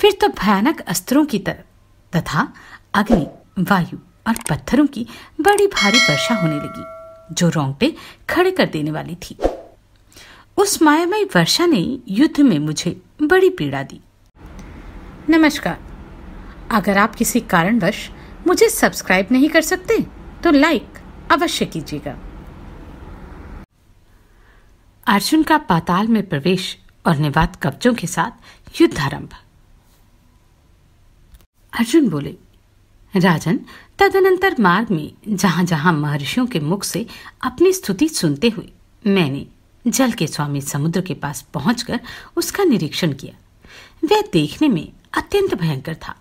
फिर तो भयानक अस्त्रों की तरह तथा अग्नि वायु और पत्थरों की बड़ी भारी वर्षा होने लगी जो रोंगटे खड़े कर देने वाली थी उस मायामय वर्षा ने युद्ध में मुझे बड़ी पीड़ा दी नमस्कार अगर आप किसी कारणवश मुझे सब्सक्राइब नहीं कर सकते तो लाइक अवश्य कीजिएगा अर्जुन का पाताल में प्रवेश और निवात कब्जों के साथ युद्ध आरंभ अर्जुन बोले राजन तदनंतर मार्ग में जहां जहां महर्षियों के मुख से अपनी स्तुति सुनते हुए मैंने जल के स्वामी समुद्र के पास पहुंचकर उसका निरीक्षण किया वह देखने में अत्यंत भयंकर था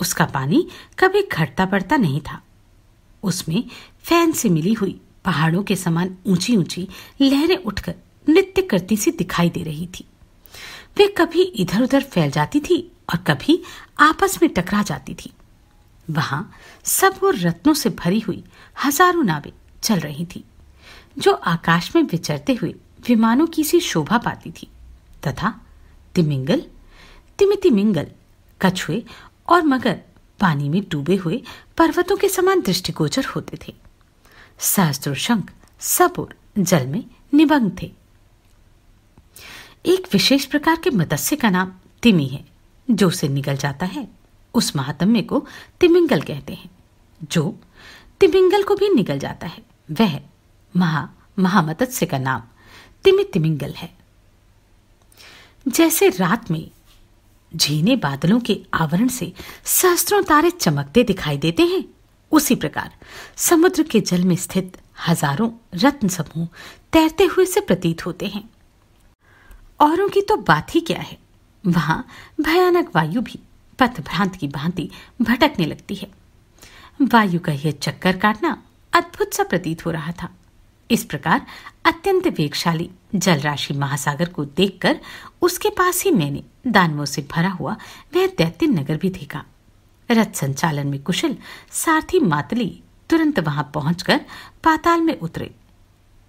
उसका पानी कभी घटता बढ़ता नहीं था उसमें फैन से मिली हुई पहाड़ों के समान ऊंची ऊंची लहरें उठकर नृत्य करती सी दिखाई दे रही थी वे कभी इधर उधर फैल जाती थी और कभी आपस में टकरा जाती थी वहां सब वो रत्नों से भरी हुई हजारों नावें चल रही थी जो आकाश में विचरते हुए विमानों की सी शोभा पाती थी तथा तिमिंगल मिंगल कछुए और मगर पानी में डूबे हुए पर्वतों के समान दृष्टिगोचर होते थे सहस्त्र शंख सब और जल में निबंग थे एक विशेष प्रकार के मत्स्य का नाम तिमी है जो से निकल जाता है उस महात्म्य को तिमिंगल कहते हैं जो तिमिंगल को भी निकल जाता है वह महा महामत्स्य का नाम तिमि तिमिंगल है जैसे रात में झीने बादलों के आवरण से सहस्त्रों तारे चमकते दिखाई देते हैं उसी प्रकार समुद्र के जल में स्थित हजारों रत्न समूह तैरते हुए से प्रतीत होते हैं औरों की तो बात ही क्या है वहां भयानक वायु भी पथभ्रांत की भांति भटकने लगती है वायु का यह चक्कर काटना अद्भुत सा प्रतीत हो रहा था इस प्रकार अत्यंत वेगशाली जलराशि महासागर को देखकर उसके पास ही मैंने दानवों से भरा हुआ वह दैत्य नगर भी देखा रथ संचालन में कुशल सारथी मातली तुरंत वहां पहुंचकर पाताल में उतरे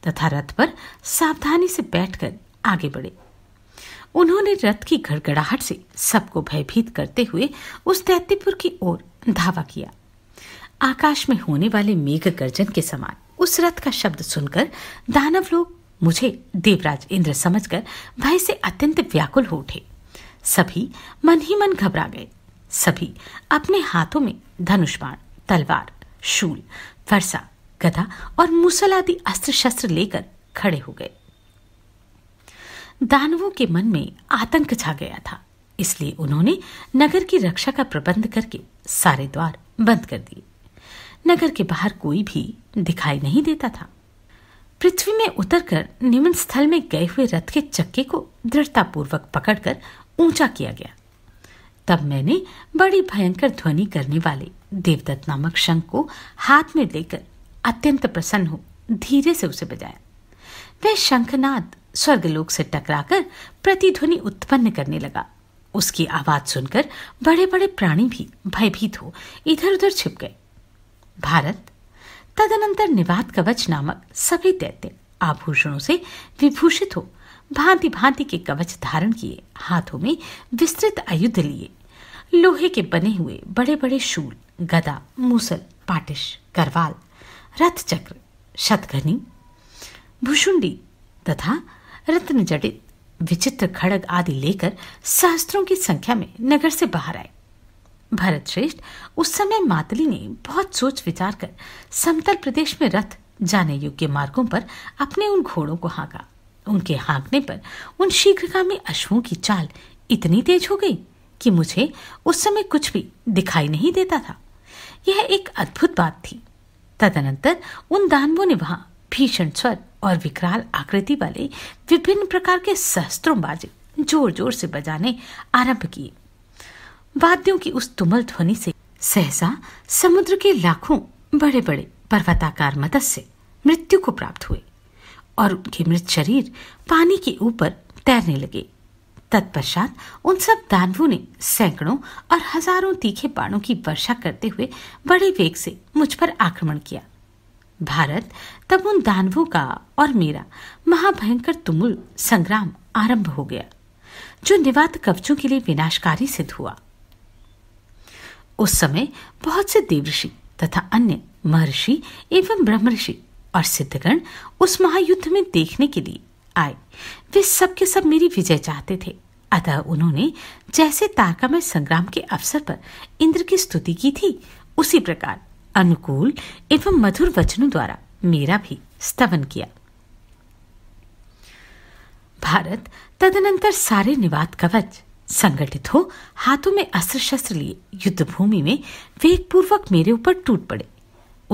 तथा रथ पर सावधानी से बैठकर आगे बढ़े उन्होंने रथ की गड़गड़ाहट से सबको भयभीत करते हुए उस दैत्यपुर की ओर धावा किया आकाश में होने वाले मेघ गर्जन के समान उस रथ का शब्द सुनकर दानव लोग मुझे देवराज इंद्र समझकर भय से अत्यंत व्याकुल हो उठे सभी मन ही मन घबरा गए सभी अपने हाथों में धनुष बाण तलवार शूल फरसा गधा और मुसल आदि अस्त्र शस्त्र लेकर खड़े हो गए दानवों के मन में आतंक छा गया था इसलिए उन्होंने नगर की रक्षा का प्रबंध करके सारे द्वार बंद कर दिए नगर के बाहर कोई भी दिखाई नहीं देता था पृथ्वी में उतरकर निम्न स्थल में गए हुए रथ के चक्के को दृढ़तापूर्वक पकड़कर ऊंचा किया गया तब मैंने बड़ी भयंकर ध्वनि करने वाले देवदत्त नामक शंख को हाथ में लेकर अत्यंत प्रसन्न हो धीरे से उसे बजाया वह शंखनाद स्वर्गलोक से टकराकर प्रतिध्वनि उत्पन्न करने लगा उसकी आवाज सुनकर बड़े बड़े प्राणी भी भयभीत हो इधर उधर छिप गए भारत तदनंतर निवात कवच नामक सभी दैत्य आभूषणों से विभूषित हो भांति भांति के कवच धारण किए हाथों में विस्तृत आयुध लिए लोहे के बने हुए बड़े बड़े शूल गदा मूसल पाटिश करवाल रथ चक्र शतघनी भुषुंडी तथा रत्न जटित विचित्र खड़ग आदि लेकर सहस्त्रों की संख्या में नगर से बाहर आए भरत श्रेष्ठ उस समय मातली ने बहुत सोच विचार कर समतल प्रदेश में रथ जाने योग्य मार्गों पर अपने उन घोड़ों को हाँका उनके हाँकने पर उन शीघ्रगामी अश्वों की चाल इतनी तेज हो गई कि मुझे उस समय कुछ भी दिखाई नहीं देता था यह एक अद्भुत बात थी तदनंतर उन दानवों ने वहां भीषण स्वर और विकराल आकृति वाले विभिन्न प्रकार के सहस्त्रों बाजे जोर जोर से बजाने आरंभ किए वाद्यों की उस तुमल ध्वनि से सहसा समुद्र के लाखों बड़े बड़े पर्वताकार मत्स्य मृत्यु को प्राप्त हुए और उनके मृत शरीर पानी के ऊपर तैरने लगे तत्पश्चात उन सब दानवों ने सैकड़ों और हजारों तीखे बाणों की वर्षा करते हुए बड़े वेग से मुझ पर आक्रमण किया भारत तब उन दानवों का और मेरा महाभयंकर तुमुल संग्राम आरंभ हो गया जो निवात कवचों के लिए विनाशकारी सिद्ध हुआ उस समय बहुत से देवऋषि तथा अन्य महर्षि एवं ब्रह्मर्षि और सिद्धगण उस महायुद्ध में देखने के लिए आए वे सब के सब मेरी विजय चाहते थे अतः उन्होंने जैसे तारका में संग्राम के अवसर पर इंद्र की स्तुति की थी उसी प्रकार अनुकूल एवं मधुर वचनों द्वारा मेरा भी स्तवन किया भारत तदनंतर सारे निवात कवच संगठित हो हाथों में अस्त्र शस्त्र लिए युद्ध भूमि में वेग पूर्वक मेरे ऊपर टूट पड़े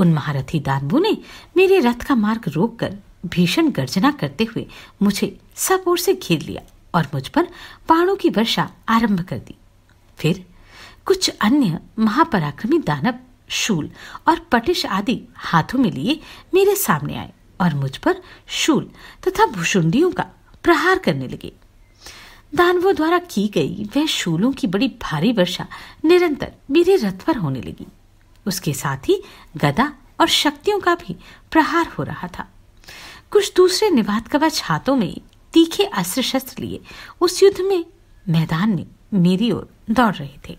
उन महारथी दानवों ने मेरे रथ का मार्ग रोककर भीषण गर्जना करते हुए मुझे सब ओर से घेर लिया और मुझ पर बाणों की वर्षा आरंभ कर दी फिर कुछ अन्य महापराक्रमी दानव शूल और पटिश आदि हाथों में लिए मेरे सामने आए और मुझ पर शूल तथा भुशुंडियों का प्रहार करने लगे दानवों द्वारा की गई वह शूलों की बड़ी भारी वर्षा निरंतर मेरे रथ पर होने लगी उसके साथ ही गदा और शक्तियों का भी प्रहार हो रहा था कुछ दूसरे निवात कवच हाथों में तीखे अस्त्र शस्त्र लिए उस युद्ध में मैदान में मेरी ओर दौड़ रहे थे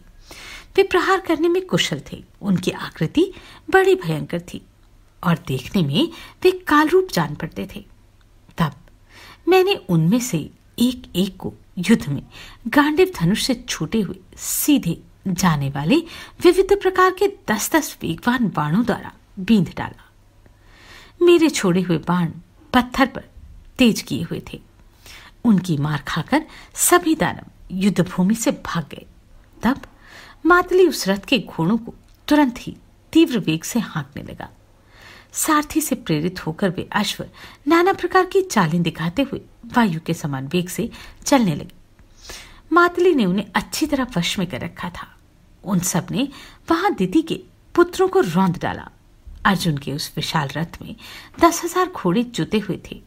वे प्रहार करने में कुशल थे उनकी आकृति बड़ी भयंकर थी और देखने में वे कालरूप जान पड़ते थे तब मैंने उनमें से एक एक को युद्ध में गांडिव धनुष से छूटे हुए सीधे जाने वाले विविध प्रकार के दस दस वेगवान बाणों द्वारा बींध डाला मेरे छोड़े हुए बाण पत्थर पर तेज किए हुए थे उनकी मार खाकर सभी दानव युद्ध भूमि से भाग गए तब मातली उस रथ के घोड़ों को तुरंत ही तीव्र वेग से हांकने लगा सारथी से प्रेरित होकर वे अश्व नाना प्रकार की चालें दिखाते हुए वायु के समान वेग से चलने लगे मातली ने उन्हें अच्छी तरह वश में कर रखा था उन सब ने वहां दीदी के पुत्रों को रौंद डाला अर्जुन के उस विशाल रथ में दस हजार घोड़े जुते हुए थे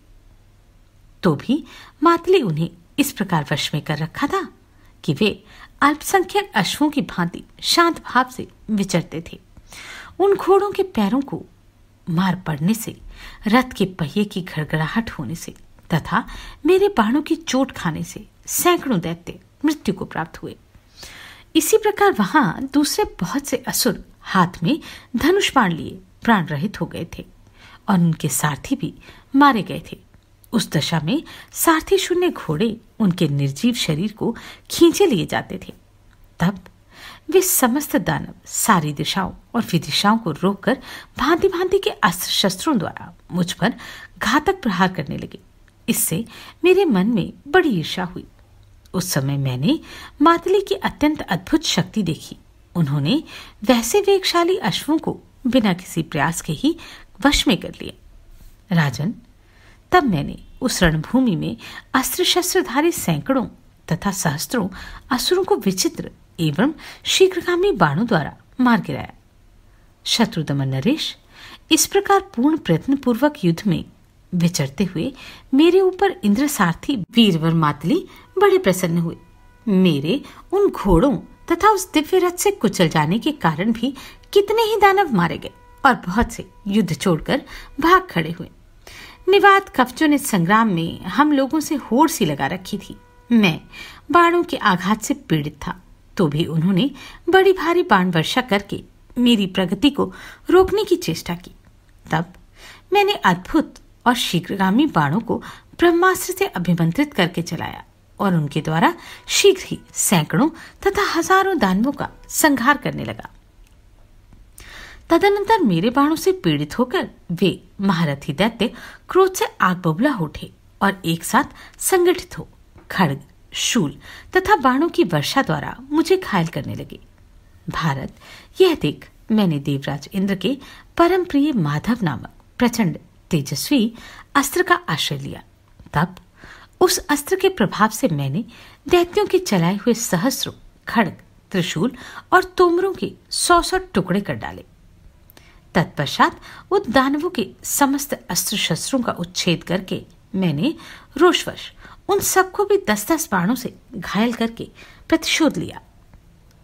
तो भी मातली उन्हें इस प्रकार वश में कर रखा था कि वे अल्पसंख्यक अश्वों की भांति शांत भाव से विचरते थे उन घोड़ों के पैरों को मार पड़ने से रथ के पहिए की घड़घड़ाहट होने से तथा मेरे बाणों की चोट खाने से सैकड़ों दैत्य मृत्यु को प्राप्त हुए इसी प्रकार वहां दूसरे बहुत से असुर हाथ में धनुष बाण लिए प्राण रहित हो गए थे और उनके सारथी भी मारे गए थे उस दशा में सारथी शून्य घोड़े उनके निर्जीव शरीर को खींचे लिए जाते थे तब वे समस्त दानव सारी दिशाओं और विदिशाओं को रोककर भांति भांति के अस्त्र शस्त्रों द्वारा मुझ पर घातक प्रहार करने लगे इससे मेरे मन में बड़ी ईर्षा हुई उस समय मैंने मातली की अत्यंत अद्भुत शक्ति देखी उन्होंने वैसे वेगशाली अश्वों को बिना किसी प्रयास के ही वश में कर लिया राजन तब मैंने उस रणभूमि में अस्त्र शस्त्रधारी सैकड़ों तथा सहस्त्रों असुरों को विचित्र एवं शीघ्रगामी बाणों द्वारा मार गिराया शत्रु दमन नरेश इस प्रकार पूर्ण प्रयत्न पूर्वक युद्ध में विचरते हुए मेरे ऊपर इंद्र सारथी वीरवर मातली बड़े प्रसन्न हुए मेरे उन घोड़ों तथा उस दिव्य रथ से कुचल जाने के कारण भी कितने ही दानव मारे गए और बहुत से युद्ध छोड़कर भाग खड़े हुए निवात कवचों ने संग्राम में हम लोगों से होड़ सी लगा रखी थी मैं बाणों के आघात से पीड़ित था तो भी उन्होंने बड़ी भारी बाण वर्षा करके मेरी प्रगति को रोकने की चेष्टा की तब मैंने अद्भुत और शीघ्रगामी बाणों को ब्रह्मास्त्र से अभिमंत्रित करके चलाया और उनके द्वारा शीघ्र ही सैकड़ों तथा हजारों दानवों का संहार करने लगा तदनंतर मेरे बाणों से पीड़ित होकर वे महारथी दैत्य क्रोध से आग बबुला उठे और एक साथ संगठित हो खड़ग शूल तथा बाणों की वर्षा द्वारा मुझे घायल करने लगे भारत यह देख मैंने देवराज इंद्र के परम प्रिय माधव नामक प्रचंड तेजस्वी अस्त्र का आश्रय लिया तब उस अस्त्र के प्रभाव से मैंने दैत्यों के चलाए हुए सहस्रों खड़ग त्रिशूल और तोमरों के सौ सौ टुकड़े कर डाले तत्पश्चात उन दानवों के समस्त अस्त्र शस्त्रों का उच्छेद करके मैंने रोषवश उन सबको भी दस दस बाणों से घायल करके प्रतिशोध लिया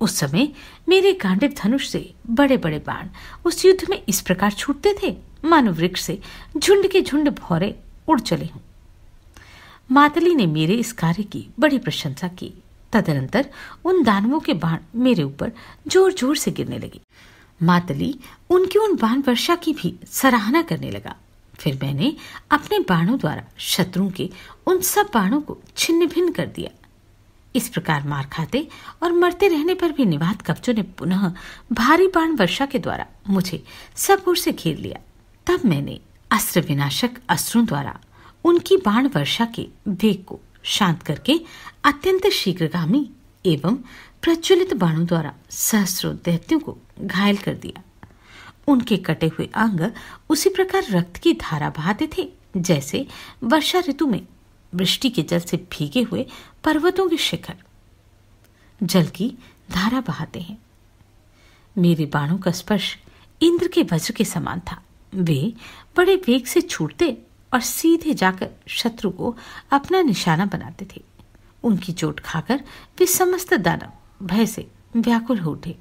उस समय मेरे गांडिव धनुष से बड़े बड़े बाण उस युद्ध में इस प्रकार छूटते थे मानो वृक्ष से झुंड के झुंड भौरे उड़ चले हूं मातली ने मेरे इस कार्य की बड़ी प्रशंसा की तदनंतर उन दानवों के बाण मेरे ऊपर जोर जोर से गिरने लगे मातली उनकी उन बाण वर्षा की भी सराहना करने लगा फिर मैंने अपने बाणों द्वारा शत्रुओं के उन सब बाणों को छिन्न भिन्न कर दिया इस प्रकार मार खाते और मरते रहने पर भी निवात कब्जों ने पुनः भारी बाण वर्षा के द्वारा मुझे सब ओर से घेर लिया तब मैंने अस्त्र विनाशक अस्त्रों द्वारा उनकी बाण वर्षा के वेग को शांत करके अत्यंत शीघ्रगामी एवं प्रचलित बाणों द्वारा सहस्रों दैत्यों को घायल कर दिया उनके कटे हुए अंग उसी प्रकार रक्त की धारा बहाते थे जैसे वर्षा ऋतु में वृष्टि के जल से भीगे हुए पर्वतों के शिखर जल की धारा बहाते हैं मेरे बाणों का स्पर्श इंद्र के वज्र के समान था वे बड़े वेग से छूटते और सीधे जाकर शत्रु को अपना निशाना बनाते थे उनकी चोट खाकर वे समस्त दानव भय से व्याकुल हो उठे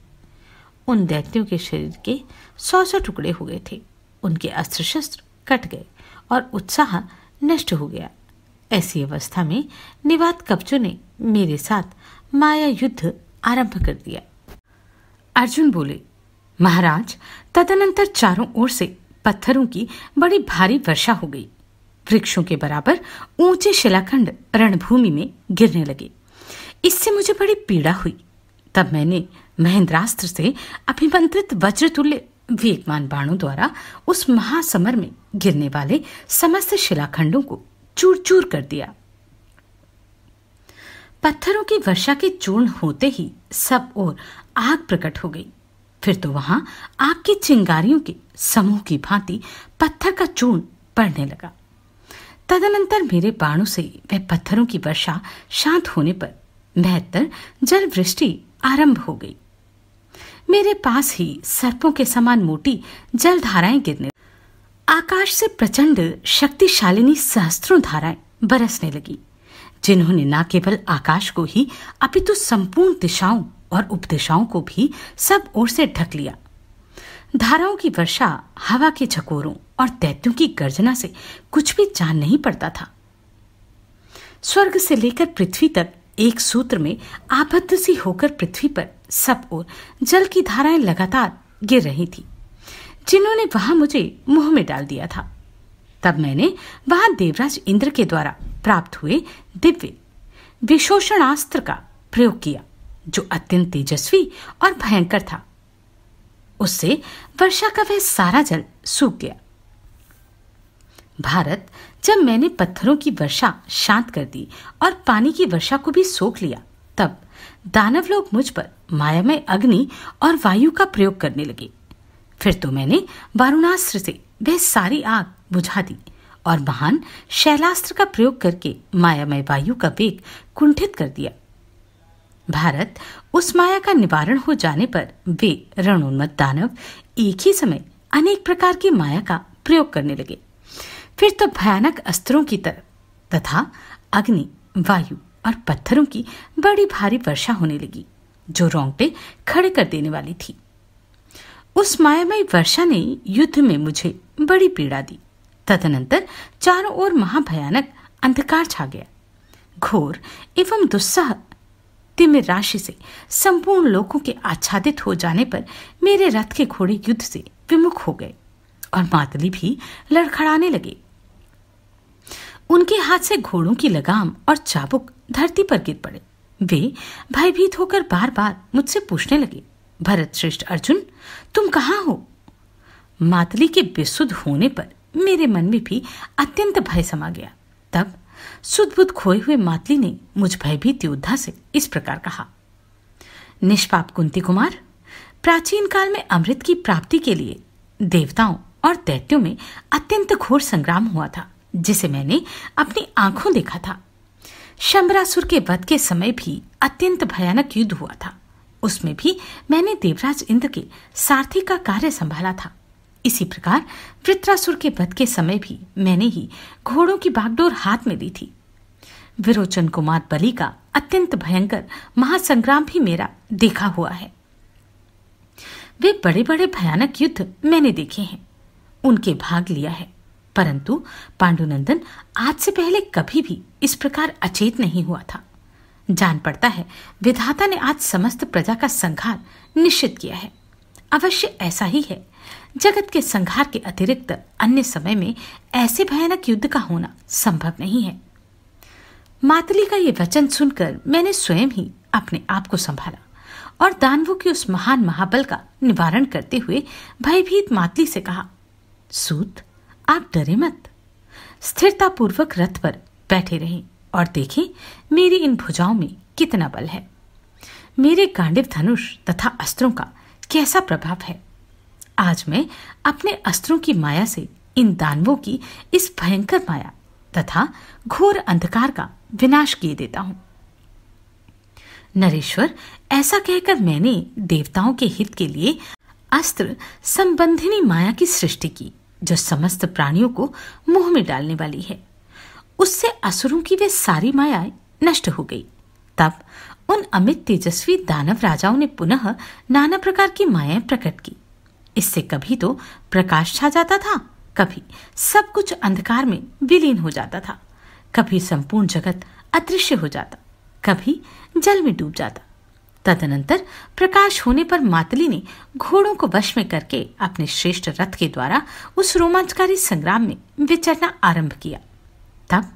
उन दैत्यों के शरीर के सौ सौ टुकड़े हो गए थे उनके अस्त्र शस्त्र कट गए और उत्साह नष्ट हो गया ऐसी अवस्था में निवात कब्जो ने मेरे साथ माया युद्ध आरंभ कर दिया अर्जुन बोले महाराज तदनंतर चारों ओर से पत्थरों की बड़ी भारी वर्षा हो गई वृक्षों के बराबर ऊंचे शिलाखंड रणभूमि में गिरने लगे इससे मुझे बड़ी पीड़ा हुई तब मैंने महेंद्रास्त्र से अभिमंत्रित वज्रतुल्य वेगवान बाणों द्वारा उस महासमर में गिरने वाले समस्त शिलाखंडों को चूर चूर कर दिया पत्थरों की वर्षा के चूर्ण होते ही सब ओर आग प्रकट हो गई फिर तो वहां आग की चिंगारियों के समूह की भांति पत्थर का चूर्ण पड़ने लगा तदनंतर मेरे बाणों से वह पत्थरों की वर्षा शांत होने पर बेहतर जलवृष्टि आरंभ हो गई मेरे पास ही सर्पों के समान मोटी जलधाराएं गिरने आकाश से प्रचंड शक्तिशालिनी सहस्त्रों धाराएं बरसने लगी जिन्होंने न केवल आकाश को ही अपितु संपूर्ण दिशाओं और उपदिशाओं को भी सब ओर से ढक लिया धाराओं की वर्षा हवा के झकोरों और दैत्यों की गर्जना से कुछ भी जान नहीं पड़ता था स्वर्ग से लेकर पृथ्वी तक एक सूत्र में आबद्ध सी होकर पृथ्वी पर सब ओर जल की धाराएं लगातार गिर रही थी जिन्होंने वहां मुझे मुंह में डाल दिया था तब मैंने वहां देवराज इंद्र के द्वारा प्राप्त हुए दिव्य विशोषणास्त्र का प्रयोग किया जो अत्यंत तेजस्वी और भयंकर था उससे वर्षा का वह सारा जल सूख गया भारत जब मैंने पत्थरों की वर्षा शांत कर दी और पानी की वर्षा को भी सोख लिया तब दानव लोग मुझ पर मायामय अग्नि और वायु का प्रयोग करने लगे फिर तो मैंने वारुणास्त्र से वह सारी आग बुझा दी और महान शैलास्त्र का प्रयोग करके मायामय वायु का वेग कुंठित कर दिया भारत उस माया का निवारण हो जाने पर वे रणोन्मत दानव एक ही समय अनेक प्रकार की माया का प्रयोग करने लगे फिर तो भयानक अस्त्रों की तरफ तथा अग्नि वायु और पत्थरों की बड़ी भारी वर्षा होने लगी जो रोंगटे खड़े कर देने वाली थी उस मायामयी वर्षा ने युद्ध में मुझे बड़ी पीड़ा दी तदनंतर चारों ओर महाभयानक अंधकार छा गया घोर एवं दुस्साह तिमिर राशि से संपूर्ण लोगों के आच्छादित हो जाने पर मेरे रथ के घोड़े युद्ध से विमुख हो गए और मातली भी लड़खड़ाने लगे उनके हाथ से घोड़ों की लगाम और चाबुक धरती पर गिर पड़े वे भयभीत होकर बार बार मुझसे पूछने लगे भरत श्रेष्ठ अर्जुन तुम कहाँ हो मातली के बेसुद होने पर मेरे मन में भी अत्यंत भय समा गया तब सुदबुद खोए हुए मातली ने मुझ भयभीत योद्धा से इस प्रकार कहा निष्पाप कुंती कुमार प्राचीन काल में अमृत की प्राप्ति के लिए देवताओं और दैत्यों में अत्यंत घोर संग्राम हुआ था जिसे मैंने अपनी आंखों देखा था शंबरासुर के वध के समय भी अत्यंत भयानक युद्ध हुआ था उसमें भी मैंने देवराज इंद्र के सारथी का कार्य संभाला था इसी प्रकार वृत्रासुर के वध के समय भी मैंने ही घोड़ों की बागडोर हाथ में दी थी विरोचन कुमार बलि का अत्यंत भयंकर महासंग्राम भी मेरा देखा हुआ है वे बड़े बड़े भयानक युद्ध मैंने देखे हैं उनके भाग लिया है परंतु पांडुनंदन आज से पहले कभी भी इस प्रकार अचेत नहीं हुआ था जान पड़ता है विधाता ने आज समस्त प्रजा का संघार निश्चित किया है अवश्य ऐसा ही है जगत के संघार के अतिरिक्त अन्य समय में ऐसे भयानक युद्ध का होना संभव नहीं है मातली का ये वचन सुनकर मैंने स्वयं ही अपने आप को संभाला और दानवों के उस महान महाबल का निवारण करते हुए भयभीत मातली से कहा सूत आप डरे मत स्थिरता पूर्वक रथ पर बैठे रहें और देखें मेरी इन भुजाओं में कितना बल है मेरे गांडिव धनुष तथा अस्त्रों का कैसा प्रभाव है आज मैं अपने अस्त्रों की माया से इन दानवों की इस भयंकर माया तथा घोर अंधकार का विनाश किए देता हूं नरेश्वर ऐसा कहकर मैंने देवताओं के हित के लिए अस्त्र संबंधिनी माया की सृष्टि की जो समस्त प्राणियों को मुंह में डालने वाली है उससे असुरों की वे सारी मायाएं नष्ट हो गई तब उन अमित तेजस्वी दानव राजाओं ने पुनः नाना प्रकार की मायाएं प्रकट की इससे कभी तो प्रकाश छा जाता था कभी सब कुछ अंधकार में विलीन हो जाता था कभी संपूर्ण जगत अदृश्य हो जाता कभी जल में डूब जाता तदनंतर प्रकाश होने पर मातली ने घोड़ों को वश में करके अपने श्रेष्ठ रथ के द्वारा उस रोमांचकारी संग्राम में विचरना आरंभ किया तब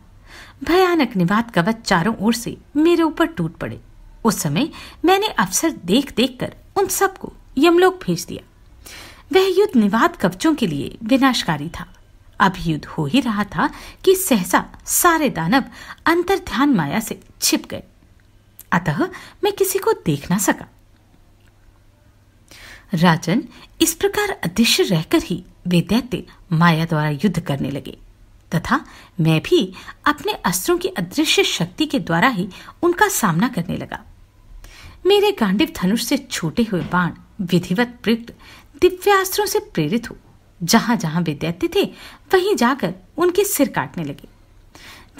भयानक निवात कवच चारों ओर से मेरे ऊपर टूट पड़े उस समय मैंने अवसर देख देख कर उन सबको यमलोक भेज दिया वह युद्ध निवात कवचों के लिए विनाशकारी था अब युद्ध हो ही रहा था कि सहसा सारे दानव अंतर ध्यान माया से छिप गए अतः मैं किसी को देख ना सका राजन इस प्रकार अदृश्य रहकर ही वे दैत्य माया द्वारा युद्ध करने लगे तथा मैं भी अपने अस्त्रों की अदृश्य शक्ति के द्वारा ही उनका सामना करने लगा मेरे गांडिव धनुष से छूटे हुए बाण विधिवत प्रयुक्त दिव्यास्त्रों से प्रेरित हो जहां जहां वे दैत्य थे वहीं जाकर उनके सिर काटने लगे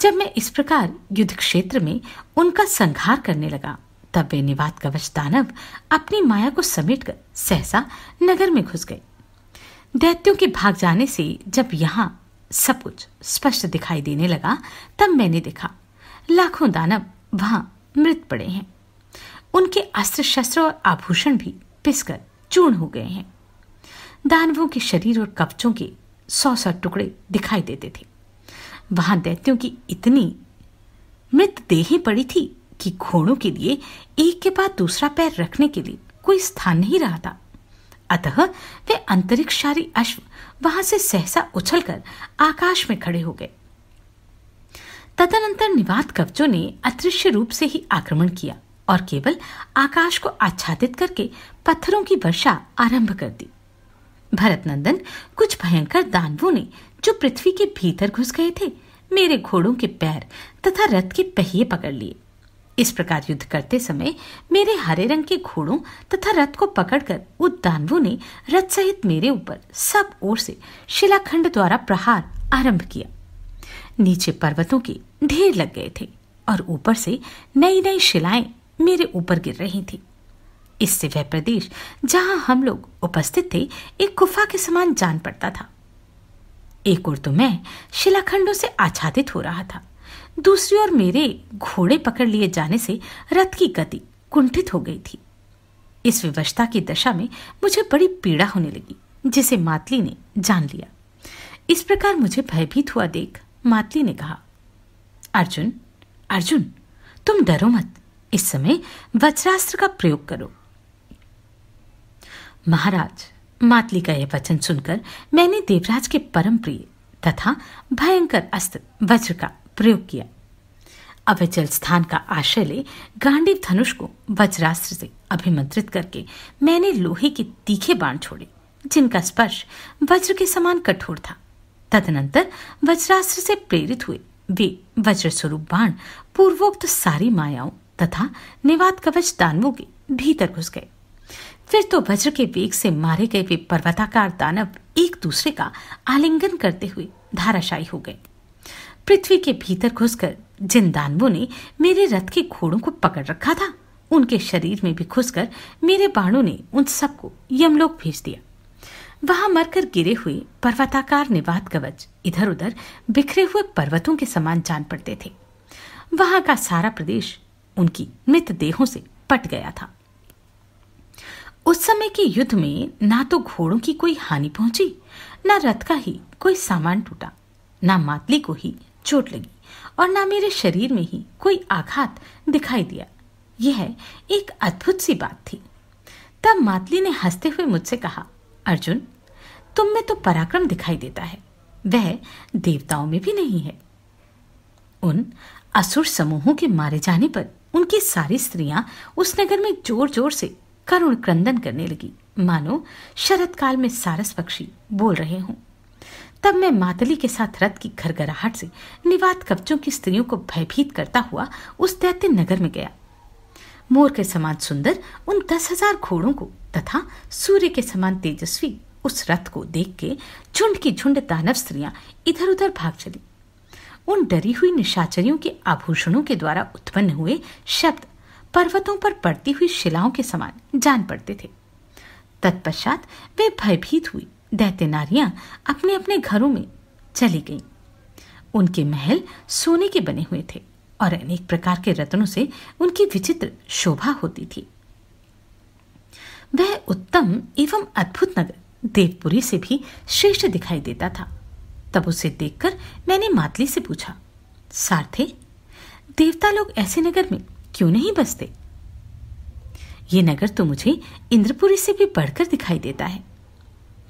जब मैं इस प्रकार युद्ध क्षेत्र में उनका संहार करने लगा तब वे निवात कवच दानव अपनी माया को समेट कर सहसा नगर में घुस गए दैत्यों के भाग जाने से जब यहाँ सब कुछ स्पष्ट दिखाई देने लगा तब मैंने देखा लाखों दानव वहां मृत पड़े हैं उनके अस्त्र शस्त्र और आभूषण भी पिसकर चूर्ण हो गए हैं दानवों के शरीर और कवचों के सौ सौ टुकड़े दिखाई देते थे वहां दैत्यों की इतनी मृत देही पड़ी थी कि घोड़ों के लिए एक के बाद दूसरा पैर रखने के लिए कोई स्थान नहीं रहा था अतः वे अंतरिक्षारी अश्व वहां से सहसा उछलकर आकाश में खड़े हो गए तदनंतर निवात कवचों ने अदृश्य रूप से ही आक्रमण किया और केवल आकाश को आच्छादित करके पत्थरों की वर्षा आरंभ कर दी भरत नंदन कुछ भयंकर दानवों ने जो पृथ्वी के भीतर घुस गए थे मेरे घोड़ों के पैर तथा रथ के पहिए पकड़ लिए इस प्रकार युद्ध करते समय मेरे हरे रंग के घोड़ों तथा रथ को पकड़कर उस दानवों ने रथ सहित मेरे ऊपर सब ओर से शिलाखंड द्वारा प्रहार आरंभ किया नीचे पर्वतों के ढेर लग गए थे और ऊपर से नई नई शिलाएं मेरे ऊपर गिर रही थीं। इससे वह प्रदेश जहां हम लोग उपस्थित थे एक गुफा के समान जान पड़ता था एक ओर तो मैं शिलाखंडों से आच्छादित हो रहा था दूसरी ओर मेरे घोड़े पकड़ लिए जाने से रथ की गति कुंठित हो गई थी इस विवशता की दशा में मुझे बड़ी पीड़ा होने लगी जिसे मातली ने जान लिया इस प्रकार मुझे भयभीत हुआ देख मातली ने कहा अर्जुन अर्जुन तुम डरो मत इस समय वज्रास्त्र का प्रयोग करो महाराज मातली का यह वचन सुनकर मैंने देवराज के परम प्रिय तथा भयंकर अस्त्र वज्र का प्रयोग किया अवचल स्थान का आश्रय ले गांडीव धनुष को वज्रास्त्र से अभिमंत्रित करके मैंने लोहे के तीखे बाण छोड़े जिनका स्पर्श वज्र के समान कठोर था तदनंतर वज्रास्त्र से प्रेरित हुए वे वज्र स्वरूप बाण पूर्वोक्त सारी मायाओं तथा निवात कवच दानवों के भीतर घुस गए फिर तो वज्र के वेग से मारे गए वे पर्वताकार दानव एक दूसरे का आलिंगन करते हुए धाराशायी हो गए पृथ्वी के भीतर घुसकर जिन दानवों ने मेरे रथ के घोड़ों को पकड़ रखा था उनके शरीर में भी घुसकर मेरे बाणों ने उन सबको यमलोक भेज दिया वहां मरकर गिरे हुए पर्वताकार निवात कवच इधर उधर बिखरे हुए पर्वतों के समान जान पड़ते थे वहां का सारा प्रदेश उनकी मृत देहों से पट गया था उस समय के युद्ध में ना तो घोड़ों की कोई हानि पहुंची ना रथ का ही कोई सामान टूटा ना मातली को ही चोट लगी और ना मेरे शरीर में ही कोई आघात दिखाई दिया यह एक अद्भुत सी बात थी तब मातली ने हंसते हुए मुझसे कहा अर्जुन तुम में तो पराक्रम दिखाई देता है वह देवताओं में भी नहीं है उन असुर समूहों के मारे जाने पर उनकी सारी स्त्रियां उस नगर में जोर जोर से करुण क्रंदन करने लगी मानो शरद काल में सारस पक्षी बोल रहे हों तब मैं मातली के साथ रथ की घरघराहट से निवात कब्जों की स्त्रियों को भयभीत करता हुआ उस दैत्य नगर में गया मोर के समान सुंदर उन दस हजार घोड़ों को तथा सूर्य के समान तेजस्वी उस रथ को देख के झुंड की झुंड दानव स्त्रियां इधर उधर भाग चली उन डरी हुई निशाचरियों के आभूषणों के द्वारा उत्पन्न हुए शब्द पर्वतों पर पड़ती हुई शिलाओं के समान जान पड़ते थे तत्पश्चात वे भयभीत हुई दैत्य नारियां अपने अपने घरों में चली गईं उनके महल सोने के बने हुए थे और अनेक प्रकार के रत्नों से उनकी विचित्र शोभा होती थी वह उत्तम एवं अद्भुत नगर देवपुरी से भी श्रेष्ठ दिखाई देता था तब उसे देखकर मैंने मातली से पूछा सारथे देवता लोग ऐसे नगर में क्यों नहीं बसते ये नगर तो मुझे इंद्रपुरी से भी बढ़कर दिखाई देता है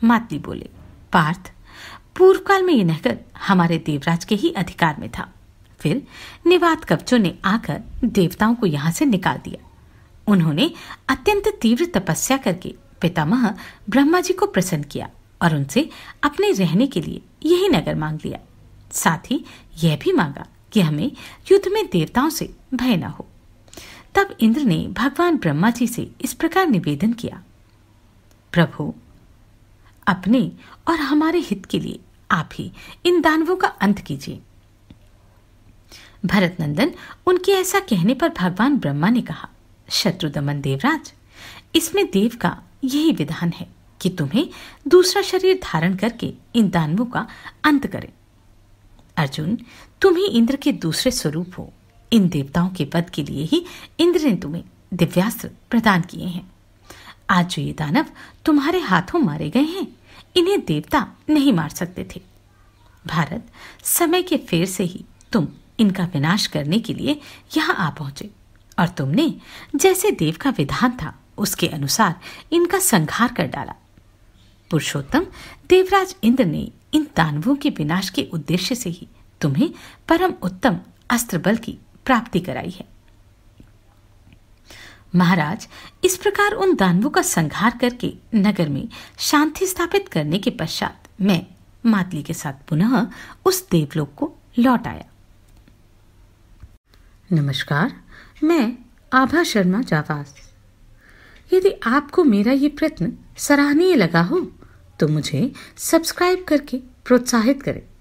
मातली बोले पार्थ पूर्व काल में यह नगर हमारे देवराज के ही अधिकार में था फिर निवात कवचों ने आकर देवताओं को यहां से निकाल दिया उन्होंने अत्यंत तीव्र तपस्या करके पितामह ब्रह्मा जी को प्रसन्न किया और उनसे अपने रहने के लिए यही नगर मांग लिया साथ ही यह भी मांगा कि हमें युद्ध में देवताओं से भय न हो तब इंद्र ने भगवान ब्रह्मा जी से इस प्रकार निवेदन किया प्रभु अपने और हमारे हित के लिए आप ही इन दानवों का अंत कीजिए भरत नंदन उनके ऐसा कहने पर भगवान ब्रह्मा ने कहा शत्रु दमन देवराज इसमें देव का यही विधान है कि तुम्हें दूसरा शरीर धारण करके इन दानवों का अंत करें अर्जुन तुम ही इंद्र के दूसरे स्वरूप हो इन देवताओं के पद के लिए ही इंद्र ने तुम्हें दिव्यास्त्र प्रदान किए हैं आज जो ये दानव तुम्हारे हाथों मारे गए हैं इन्हें देवता नहीं मार सकते थे भारत समय के फेर से ही तुम इनका विनाश करने के लिए यहाँ आ पहुंचे और तुमने जैसे देव का विधान था उसके अनुसार इनका संहार कर डाला पुरुषोत्तम देवराज इंद्र ने इन दानवों के विनाश के उद्देश्य से ही तुम्हें परम उत्तम अस्त्र बल की प्राप्ति कराई है महाराज इस प्रकार उन दानवों का संहार करके नगर में शांति स्थापित करने के पश्चात मैं मातली के साथ पुनः उस देवलोक को लौट आया नमस्कार मैं आभा शर्मा जावास यदि आपको मेरा ये प्रयत्न सराहनीय लगा हो तो मुझे सब्सक्राइब करके प्रोत्साहित करें